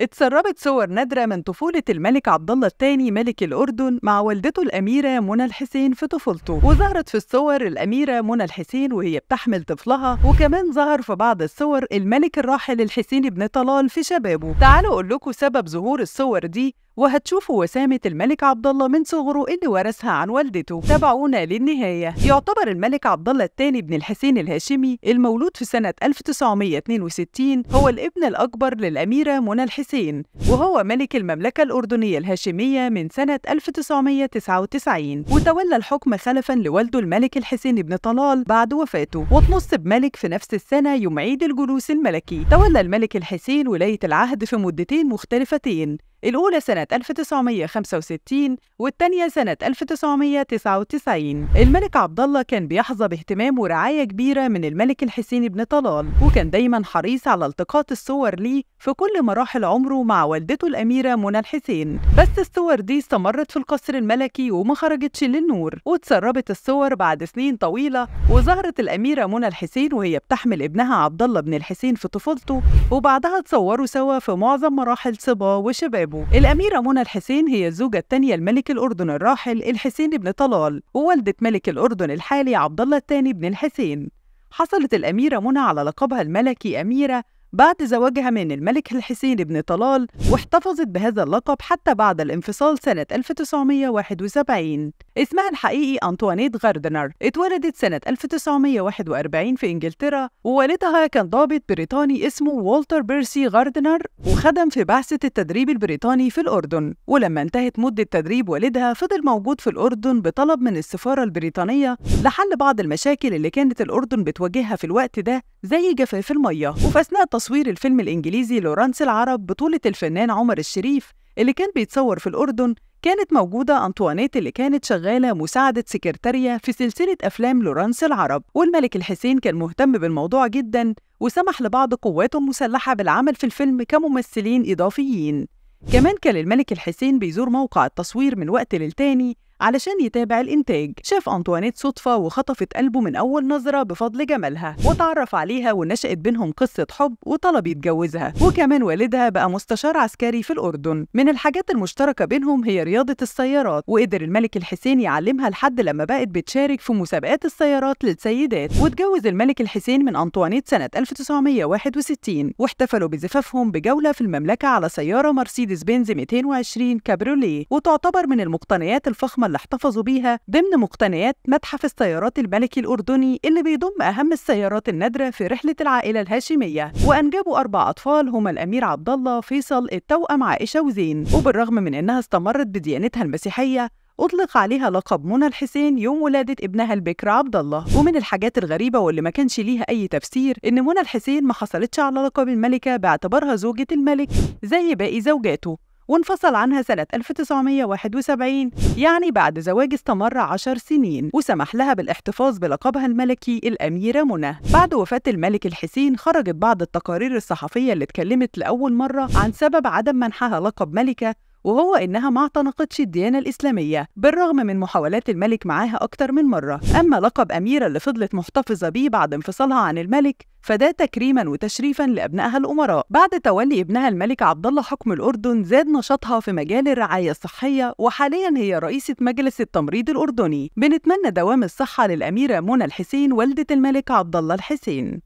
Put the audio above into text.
اتسربت صور نادرة من طفولة الملك عبد الله الثاني ملك الأردن مع والدته الأميرة منى الحسين في طفولته، وظهرت في الصور الأميرة منى الحسين وهي بتحمل طفلها، وكمان ظهر في بعض الصور الملك الراحل الحسين بن طلال في شبابه. تعالوا أقول لكم سبب ظهور الصور دي وهتشوف وسامة الملك عبد الله من صغره اللي ورثها عن والدته تابعونا للنهاية يعتبر الملك عبد الله الثاني بن الحسين الهاشمي المولود في سنة 1962 هو الابن الأكبر للأميرة منى الحسين وهو ملك المملكة الأردنية الهاشمية من سنة 1999 وتولى الحكم خلفا لوالده الملك الحسين بن طلال بعد وفاته وتنصب ملك في نفس السنة يوم عيد الجلوس الملكي تولى الملك الحسين ولاية العهد في مدتين مختلفتين الأولى سنة 1965 والثانية سنة 1999 الملك عبد الله كان بيحظى باهتمام ورعاية كبيرة من الملك الحسين بن طلال وكان دايما حريص على التقاط الصور ليه في كل مراحل عمره مع والدته الأميرة منى الحسين بس الصور دي استمرت في القصر الملكي وما خرجتش للنور وتسربت الصور بعد سنين طويلة وظهرت الأميرة منى الحسين وهي بتحمل ابنها عبد الله بن الحسين في طفولته وبعدها اتصوروا سوا في معظم مراحل صباه وشبابه أبوه الأميرة منى الحسين هي الزوجة الثانية لملك الأردن الراحل الحسين بن طلال ووالدة ملك الأردن الحالي عبد الله الثاني بن الحسين حصلت الأميرة منى على لقبها الملكي أميرة بعد زواجها من الملك الحسين بن طلال واحتفظت بهذا اللقب حتى بعد الانفصال سنة 1971 اسمها الحقيقي أنطوانيت غاردنر اتولدت سنة 1941 في إنجلترا ووالدها كان ضابط بريطاني اسمه والتر بيرسي غاردنر وخدم في بعثة التدريب البريطاني في الأردن ولما انتهت مدة تدريب والدها فضل موجود في الأردن بطلب من السفارة البريطانية لحل بعض المشاكل اللي كانت الأردن بتواجهها في الوقت ده زي جفاف المية وفي أثناء تصوير الفيلم الإنجليزي لورانس العرب بطولة الفنان عمر الشريف اللي كان بيتصور في الأردن كانت موجودة أنطوانيت اللي كانت شغالة مساعدة سكرتارية في سلسلة أفلام لورانس العرب والملك الحسين كان مهتم بالموضوع جدا وسمح لبعض قواته المسلحة بالعمل في الفيلم كممثلين إضافيين كمان كان الملك الحسين بيزور موقع التصوير من وقت للتاني علشان يتابع الإنتاج شاف أنطوانيت صدفة وخطفت قلبه من أول نظرة بفضل جمالها وتعرف عليها ونشأت بينهم قصة حب وطلب يتجوزها وكمان والدها بقى مستشار عسكري في الأردن من الحاجات المشتركة بينهم هي رياضة السيارات وقدر الملك الحسين يعلمها لحد لما بقت بتشارك في مسابقات السيارات للسيدات واتجوز الملك الحسين من أنطوانيت سنة 1961 واحتفلوا بزفافهم بجولة في المملكة على سيارة مرسيدس بنز 220 كابروليه وتعتبر من المقتنيات الفخمة اللي احتفظوا بيها ضمن مقتنيات متحف السيارات الملكي الأردني اللي بيضم أهم السيارات النادرة في رحلة العائلة الهاشمية وأنجبوا أربع أطفال هما الأمير عبد الله فيصل التوأم عائشة وزين وبالرغم من أنها استمرت بديانتها المسيحية أطلق عليها لقب منى الحسين يوم ولادة ابنها البكر عبد الله ومن الحاجات الغريبة واللي ما كانش ليها أي تفسير إن منى الحسين ما حصلتش على لقب الملكة باعتبارها زوجة الملك زي باقي زوجاته وانفصل عنها سنة 1971 يعني بعد زواج استمر عشر سنين وسمح لها بالاحتفاظ بلقبها الملكي الأميرة منى بعد وفاة الملك الحسين خرجت بعض التقارير الصحفية اللي اتكلمت لأول مرة عن سبب عدم منحها لقب ملكة وهو إنها ما اعتنقتش الديانة الإسلامية بالرغم من محاولات الملك معاها أكتر من مرة أما لقب أميرة اللي فضلت محتفظة بيه بعد انفصالها عن الملك فده تكريما وتشريفا لابنائها الامراء بعد تولي ابنها الملك عبد الله حكم الاردن زاد نشاطها في مجال الرعايه الصحيه وحاليا هي رئيسه مجلس التمريض الاردني بنتمنى دوام الصحه للاميره منى الحسين والده الملك عبد الله الحسين